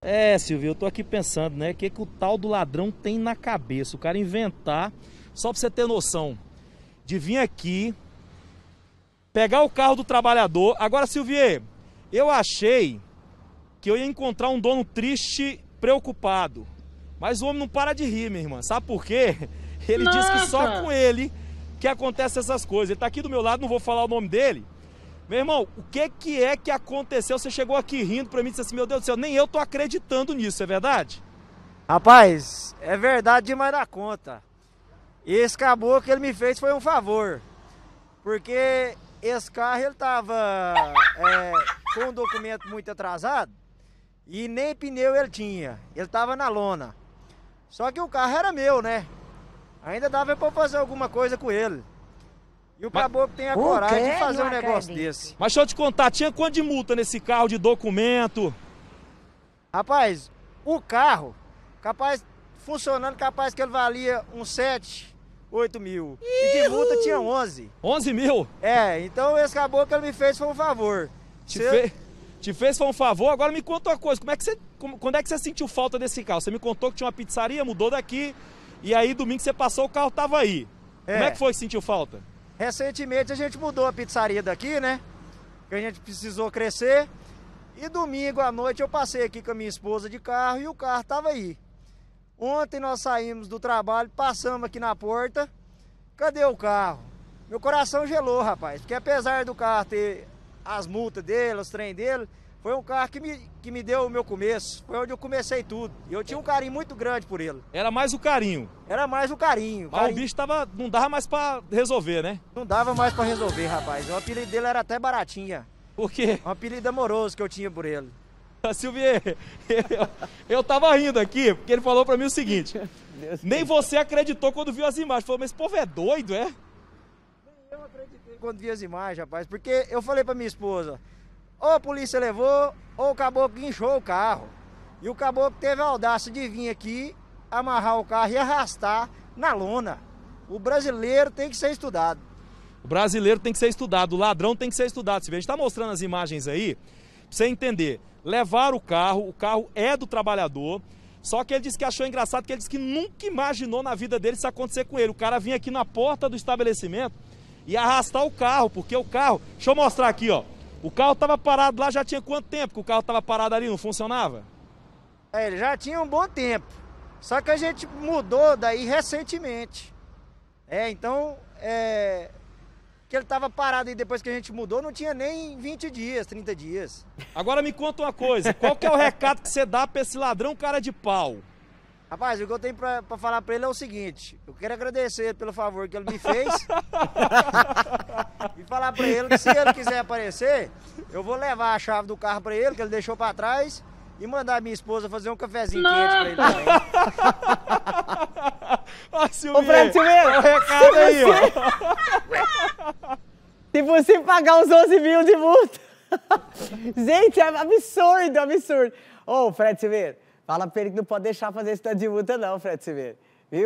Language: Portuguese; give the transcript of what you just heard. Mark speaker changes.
Speaker 1: É, Silvio, eu tô aqui pensando, né? O que, que o tal do ladrão tem na cabeça? O cara inventar, só pra você ter noção, de vir aqui, pegar o carro do trabalhador. Agora, Silvio, eu achei que eu ia encontrar um dono triste, preocupado. Mas o homem não para de rir, minha irmã. Sabe por quê? Ele Nossa. diz que só com ele que acontecem essas coisas. Ele tá aqui do meu lado, não vou falar o nome dele. Meu irmão, o que, que é que aconteceu? Você chegou aqui rindo para mim e disse assim: Meu Deus do céu, nem eu tô acreditando nisso, é verdade? Rapaz, é verdade demais da
Speaker 2: conta. E esse caboclo que ele me fez foi um favor. Porque esse carro ele tava é, com um documento muito atrasado e nem pneu ele tinha. Ele tava na lona. Só que o carro era meu, né? Ainda dava para fazer alguma coisa com ele. E o Caboclo tem a o coragem de fazer um acredito. negócio
Speaker 1: desse. Mas deixa eu te contar, tinha quanto de multa nesse carro de documento? Rapaz, o carro, capaz, funcionando, capaz que ele valia
Speaker 2: uns 7, 8 mil. E de multa tinha 11. 11 mil? É,
Speaker 1: então esse Caboclo ele me fez foi um favor. Te, fe... te fez foi um favor? Agora me conta uma coisa, como é que você... quando é que você sentiu falta desse carro? Você me contou que tinha uma pizzaria, mudou daqui, e aí domingo você passou, o carro tava aí. É. Como é que foi que sentiu falta? Recentemente a gente mudou a
Speaker 2: pizzaria daqui, né? Que a gente precisou crescer. E domingo à noite eu passei aqui com a minha esposa de carro e o carro estava aí. Ontem nós saímos do trabalho, passamos aqui na porta. Cadê o carro? Meu coração gelou, rapaz. Porque apesar do carro ter as multas dele, os trem dele, foi um carro que me, que me deu o meu começo, foi onde eu comecei tudo. E eu tinha um carinho muito grande por ele.
Speaker 1: Era mais o carinho?
Speaker 2: Era mais o carinho. Mas carinho. o bicho tava, não dava mais para resolver, né? Não dava mais para resolver, rapaz.
Speaker 1: O apelido dele era até baratinha. Por quê? Um apelido amoroso que eu tinha por ele. Silvier, eu, eu tava rindo aqui, porque ele falou para mim o seguinte: nem você acreditou quando viu as imagens. Falou, mas esse povo é doido, é? Nem
Speaker 2: eu acreditei quando vi as imagens, rapaz, porque eu falei para minha esposa: ou a polícia levou, ou o caboclo guinchou o carro. E o caboclo teve a audácia de vir aqui, amarrar o carro e arrastar na lona. O brasileiro tem que ser estudado.
Speaker 1: O brasileiro tem que ser estudado, o ladrão tem que ser estudado. Se a gente está mostrando as imagens aí, pra você entender. Levaram o carro, o carro é do trabalhador, só que ele disse que achou engraçado, que ele disse que nunca imaginou na vida dele isso acontecer com ele. O cara vinha aqui na porta do estabelecimento e arrastar o carro, porque o carro. Deixa eu mostrar aqui, ó. O carro estava parado lá já tinha quanto tempo que o carro estava parado ali, não funcionava?
Speaker 2: É, ele já tinha um bom
Speaker 1: tempo. Só que a gente mudou daí
Speaker 2: recentemente. É, então, é, que ele estava parado e depois que a gente mudou, não tinha nem 20 dias, 30 dias.
Speaker 1: Agora me conta uma coisa, qual que é o
Speaker 2: recado que você dá para esse ladrão cara de pau? Rapaz, o que eu tenho para falar para ele é o seguinte, eu quero agradecer pelo favor que ele me fez. pra ele que se ele quiser aparecer, eu vou levar a chave do carro pra ele, que ele deixou pra trás, e mandar minha esposa fazer um cafezinho Nossa. quente pra ele também. Ó,
Speaker 1: Silvio, Ô, Fred Silveira, o recado aí, ó.
Speaker 2: Se você pagar os 11 mil de multa. Gente, é absurdo, absurdo. Ô, Fred Silveira, fala pra ele que não pode deixar fazer esse tanto de multa não, Fred Silveira.